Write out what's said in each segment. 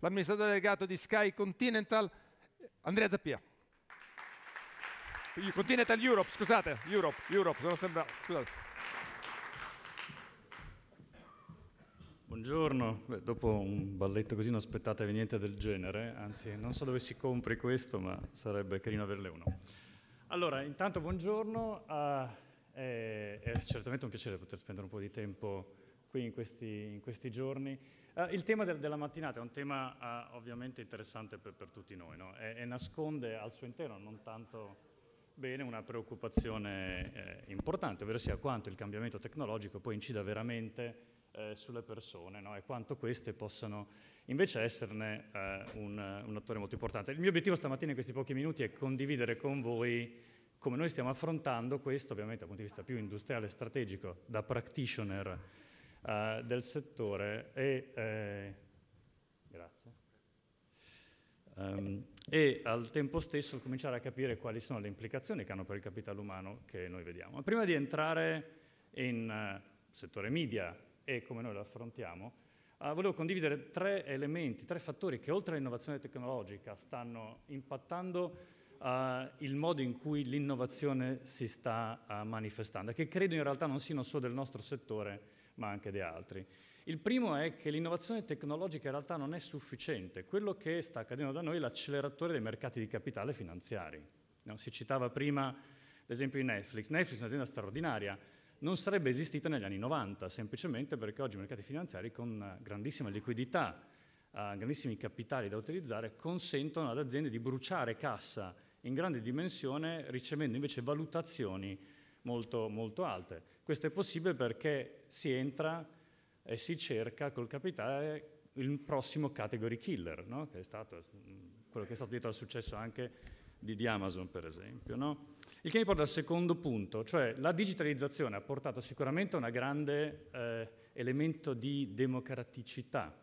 l'amministratore delegato di Sky Continental, Andrea Zappia. Continental Europe, scusate, Europe, Europe, sono sembrato, scusate. Buongiorno, Beh, dopo un balletto così non aspettatevi niente del genere, anzi non so dove si compri questo, ma sarebbe carino averle uno. Allora, intanto buongiorno, uh, ah, è, eh, è certamente un piacere poter spendere un po' di tempo qui in questi, in questi giorni. Uh, il tema del, della mattinata è un tema uh, ovviamente interessante per, per tutti noi no? e, e, nasconde al suo interno non tanto bene una preoccupazione eh, importante, ovvero sia quanto il cambiamento tecnologico poi incida veramente eh, sulle persone no? e quanto queste possano invece esserne eh, un, un attore molto importante. Il mio obiettivo stamattina in questi pochi minuti è condividere con voi come noi stiamo affrontando questo, ovviamente dal punto di vista più industriale e strategico, da practitioner eh, del settore e, eh, um, e, al tempo stesso cominciare a capire quali sono le implicazioni che hanno per il capitale umano che noi vediamo. Ma prima di entrare in uh, settore media e come noi lo affrontiamo, uh, volevo condividere tre elementi, tre fattori che oltre all'innovazione tecnologica stanno impattando Uh, il modo in cui l'innovazione si sta uh, manifestando, che credo in realtà non siano solo del nostro settore, ma anche di altri. Il primo è che l'innovazione tecnologica in realtà non è sufficiente. Quello che sta accadendo da noi è l'acceleratore dei mercati di capitale finanziari. No? Si citava prima l'esempio di Netflix. Netflix è un'azienda straordinaria, non sarebbe esistita negli anni 90, semplicemente perché oggi i mercati finanziari con grandissima liquidità, eh, grandissimi capitali da utilizzare, consentono ad aziende di bruciare cassa in grande dimensione ricevendo invece valutazioni molto, molto alte. Questo è possibile perché si entra e si cerca col capitale il prossimo category killer, no? che è stato mm, quello che è stato detto al successo anche di, di Amazon, per esempio. No? Il che mi porta al secondo punto, cioè la digitalizzazione ha portato sicuramente a un grande eh, elemento di democraticità,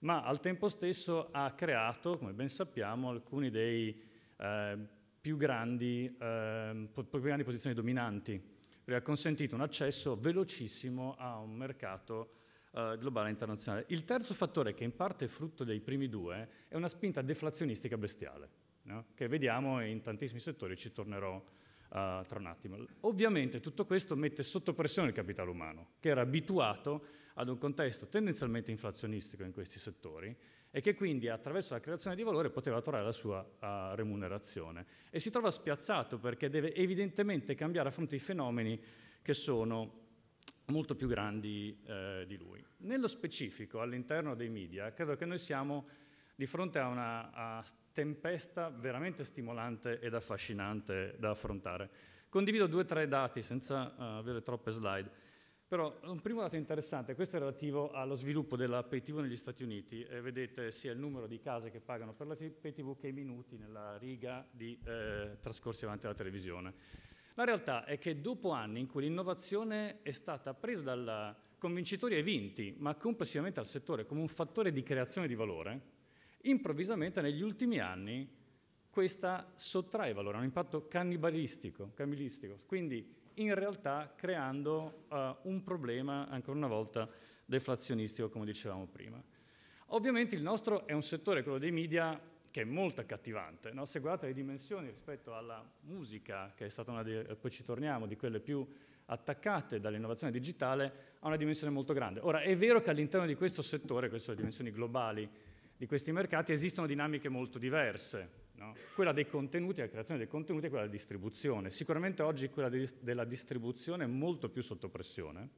ma al tempo stesso ha creato, come ben sappiamo, alcuni dei eh, più grandi, eh, più grandi posizioni dominanti, e ha consentito un accesso velocissimo a un mercato eh, globale internazionale. Il terzo fattore, che in parte è frutto dei primi due, è una spinta deflazionistica bestiale, no? che vediamo in tantissimi settori, ci tornerò Uh, tra un attimo. Ovviamente tutto questo mette sotto pressione il capitale umano, che era abituato ad un contesto tendenzialmente inflazionistico in questi settori e che quindi attraverso la creazione di valore poteva trovare la sua uh, remunerazione. E si trova spiazzato perché deve evidentemente cambiare a fronte i fenomeni che sono molto più grandi eh, di lui. Nello specifico, all'interno dei media, credo che noi siamo di fronte a una a tempesta veramente stimolante ed affascinante da affrontare. Condivido due o tre dati senza uh, avere troppe slide. Però un primo dato interessante, questo è relativo allo sviluppo dell'APTV negli Stati Uniti, eh, vedete sia il numero di case che pagano per l'APTV che i minuti nella riga di eh, trascorsi davanti alla televisione. La realtà è che dopo anni in cui l'innovazione è stata presa dalla, con vincitori e vinti, ma complessivamente al settore come un fattore di creazione di valore, improvvisamente negli ultimi anni questa sottrae valore, ha un impatto cannibalistico. cannibalistico. Quindi in realtà creando uh, un problema, ancora una volta, deflazionistico, come dicevamo prima. Ovviamente il nostro è un settore, quello dei media, che è molto accattivante. No? Se guardate le dimensioni rispetto alla musica, che è stata una, di, eh, poi ci torniamo, di quelle più attaccate dall'innovazione digitale, ha una dimensione molto grande. Ora, è vero che all'interno di questo settore, queste sono le dimensioni globali di questi mercati, esistono dinamiche molto diverse. No? Quella dei contenuti, la creazione dei contenuti e quella della distribuzione. Sicuramente oggi quella di, della distribuzione è molto più sotto pressione.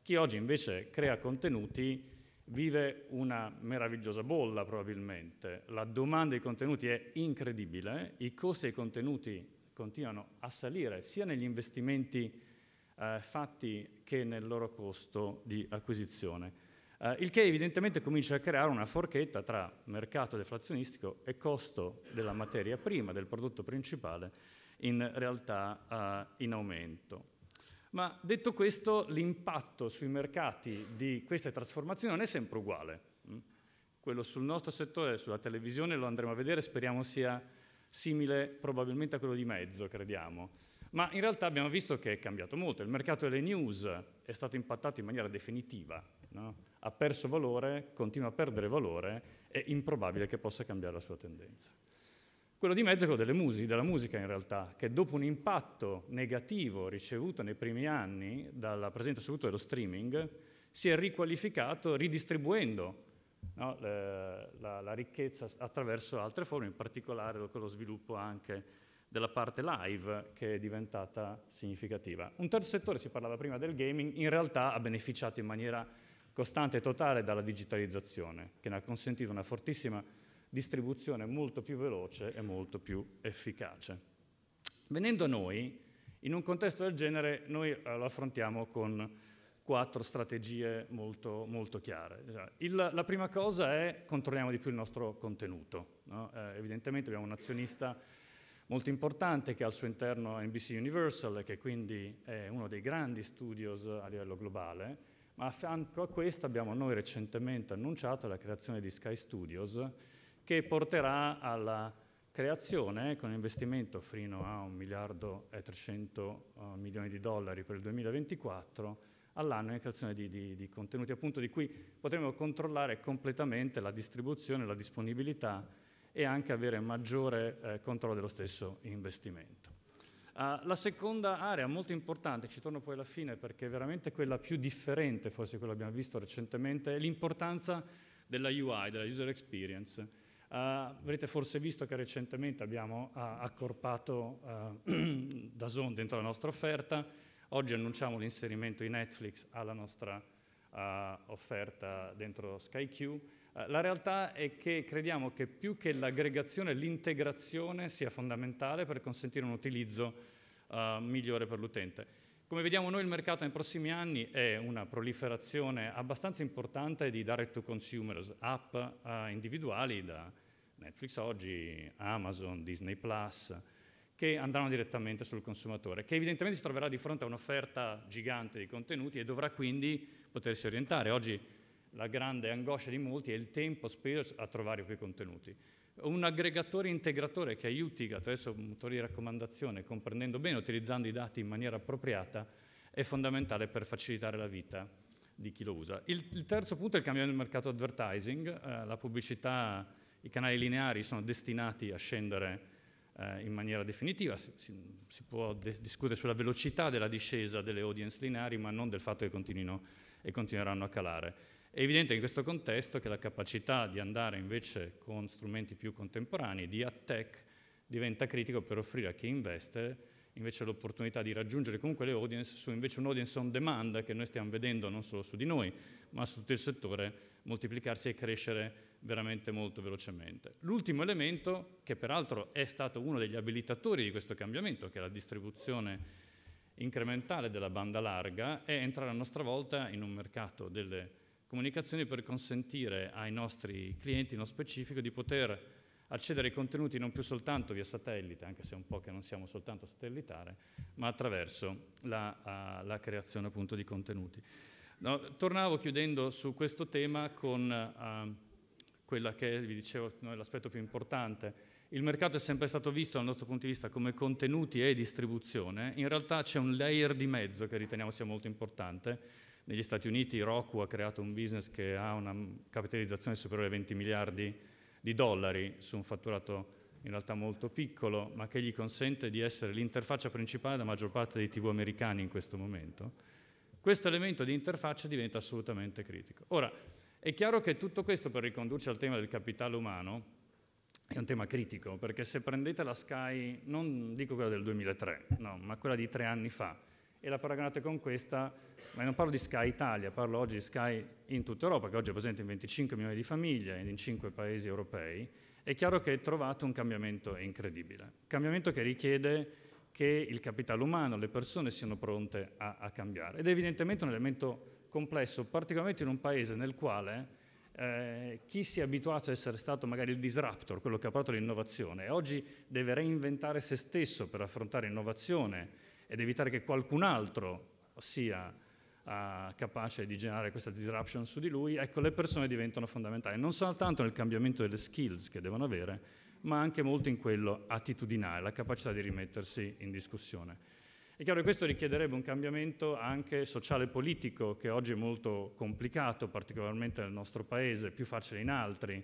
Chi oggi invece crea contenuti vive una meravigliosa bolla probabilmente. La domanda di contenuti è incredibile, i costi dei contenuti continuano a salire sia negli investimenti eh, fatti che nel loro costo di acquisizione. Eh, il che evidentemente comincia a creare una forchetta tra mercato deflazionistico e costo della materia prima, del prodotto principale, in realtà eh, in aumento. Ma detto questo, l'impatto sui mercati di queste trasformazioni non è sempre uguale. Mm? Quello sul nostro settore, sulla televisione, lo andremo a vedere, speriamo sia simile probabilmente a quello di mezzo, crediamo ma in realtà abbiamo visto che è cambiato molto. Il mercato delle news è stato impattato in maniera definitiva, no? ha perso valore, continua a perdere valore, è improbabile che possa cambiare la sua tendenza. Quello di mezzo è quello musiche, della musica in realtà, che dopo un impatto negativo ricevuto nei primi anni dalla presenza soprattutto dello streaming, si è riqualificato ridistribuendo no, la, la, la, ricchezza attraverso altre forme, in particolare con lo sviluppo anche della parte live che è diventata significativa. Un terzo settore, si parlava prima del gaming, in realtà ha beneficiato in maniera costante e totale dalla digitalizzazione, che ne ha consentito una fortissima distribuzione molto più veloce e molto più efficace. Venendo a noi, in un contesto del genere noi eh, lo affrontiamo con quattro strategie molto, molto chiare. Il, la prima cosa è controlliamo di più il nostro contenuto. No? Eh, evidentemente abbiamo un azionista molto importante che al suo interno NBC Universal, che quindi è uno dei grandi studios a livello globale, ma a fianco a questo abbiamo noi recentemente annunciato la creazione di Sky Studios, che porterà alla creazione, con investimento fino a 1 miliardo e 300 eh, milioni di dollari per il 2024, all'anno in creazione di, di, di contenuti, appunto di cui potremo controllare completamente la distribuzione, la disponibilità e anche avere maggiore eh, controllo dello stesso investimento. Uh, la seconda area molto importante, ci torno poi alla fine perché è veramente quella più differente, forse quella che abbiamo visto recentemente, è l'importanza della UI, della user experience. Uh, avrete forse visto che recentemente abbiamo uh, accorpato uh, Dazon dentro la nostra offerta, oggi annunciamo l'inserimento di Netflix alla nostra offerta dentro SkyQ, eh, la realtà è che crediamo che più che l'aggregazione, l'integrazione sia fondamentale per consentire un utilizzo uh, migliore per l'utente. Come vediamo noi il mercato nei prossimi anni è una proliferazione abbastanza importante di direct to consumers, app uh, individuali da Netflix oggi, Amazon, Disney Plus, che andranno direttamente sul consumatore, che evidentemente si troverà di fronte a un'offerta gigante di contenuti e dovrà quindi potersi orientare. Oggi la grande angoscia di molti è il tempo speso a trovare quei contenuti. Un aggregatore integratore che aiuti attraverso motori di raccomandazione, comprendendo bene, utilizzando i dati in maniera appropriata, è fondamentale per facilitare la vita di chi lo usa. Il, il terzo punto è il cambiamento del mercato advertising. Eh, la pubblicità, i canali lineari sono destinati a scendere eh, in maniera definitiva. Si, si, si può de- discutere sulla velocità della discesa delle audience lineari, ma non del fatto che continuino e continueranno a calare. È evidente in questo contesto che la capacità di andare invece con strumenti più contemporanei, di attack, diventa critico per offrire a chi investe invece l'opportunità di raggiungere comunque le audience su invece un audience on demand che noi stiamo vedendo non solo su di noi, ma su tutto il settore moltiplicarsi e crescere veramente molto velocemente. L'ultimo elemento, che peraltro è stato uno degli abilitatori di questo cambiamento, che è la distribuzione incrementale della banda larga, è entrare a nostra volta in un mercato delle comunicazioni per consentire ai nostri clienti, nello specifico, di poter accedere ai contenuti non più soltanto via satellite, anche se è un po' che non siamo soltanto satellitare, ma attraverso la, uh, la creazione appunto di contenuti. No, tornavo chiudendo su questo tema con uh, quella che vi dicevo no, è l'aspetto più importante. Il mercato è sempre stato visto dal nostro punto di vista come contenuti e distribuzione, in realtà c'è un layer di mezzo che riteniamo sia molto importante, negli Stati Uniti Roku ha creato un business che ha una capitalizzazione superiore ai 20 miliardi di dollari su un fatturato in realtà molto piccolo, ma che gli consente di essere l'interfaccia principale della maggior parte dei TV americani in questo momento. Questo elemento di interfaccia diventa assolutamente critico. Ora, è chiaro che tutto questo, per ricondurci al tema del capitale umano, è un tema critico, perché se prendete la Sky, non dico quella del 2003, no, ma quella di tre anni fa, e la paragonate con questa, ma non parlo di Sky Italia, parlo oggi di Sky in tutta Europa, che oggi è presente in 25 milioni di famiglie e in 5 paesi europei, è chiaro che trovate un cambiamento incredibile. Un cambiamento che richiede che il capitale umano, le persone siano pronte a, a cambiare. Ed è evidentemente un elemento complesso, particolarmente in un paese nel quale eh, chi si è abituato a essere stato magari il disruptor, quello che ha portato l'innovazione, oggi deve reinventare se stesso per affrontare innovazione, ed evitare che qualcun altro sia uh, capace di generare questa disruption su di lui, ecco le persone diventano fondamentali, non soltanto nel cambiamento delle skills che devono avere, ma anche molto in quello attitudinale, la capacità di rimettersi in discussione. È chiaro che questo richiederebbe un cambiamento anche sociale e politico, che oggi è molto complicato, particolarmente nel nostro paese, più facile in altri,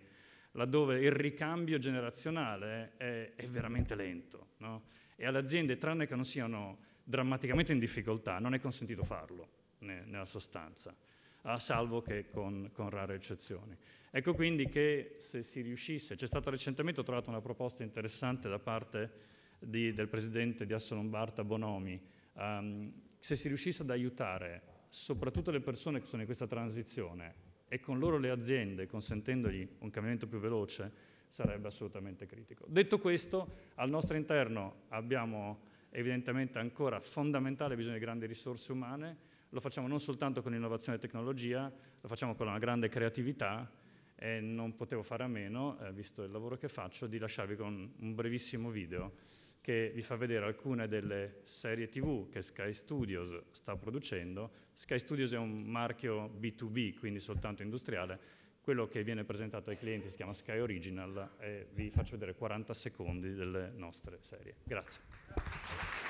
laddove il ricambio generazionale è, è veramente lento. No? E alle aziende, tranne che non siano drammaticamente in difficoltà, non è consentito farlo né, nella sostanza, a salvo che con, con, rare eccezioni. Ecco quindi che se si riuscisse, c'è stata recentemente, ho trovato una proposta interessante da parte di, del presidente di Assolombarda Bonomi, um, se si riuscisse ad aiutare soprattutto le persone che sono in questa transizione e con loro le aziende, consentendogli un cambiamento più veloce, sarebbe assolutamente critico. Detto questo, al nostro interno abbiamo evidentemente ancora fondamentale, bisogno di grandi risorse umane, lo facciamo non soltanto con innovazione e tecnologia, lo facciamo con una grande creatività e non potevo fare a meno, eh, visto il lavoro che faccio, di lasciarvi con un brevissimo video che vi fa vedere alcune delle serie TV che Sky Studios sta producendo. Sky Studios è un marchio B2B, quindi soltanto industriale, quello che viene presentato ai clienti si chiama Sky Original e vi faccio vedere 40 secondi delle nostre serie. Grazie.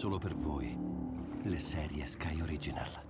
solo per voi le serie Sky Original.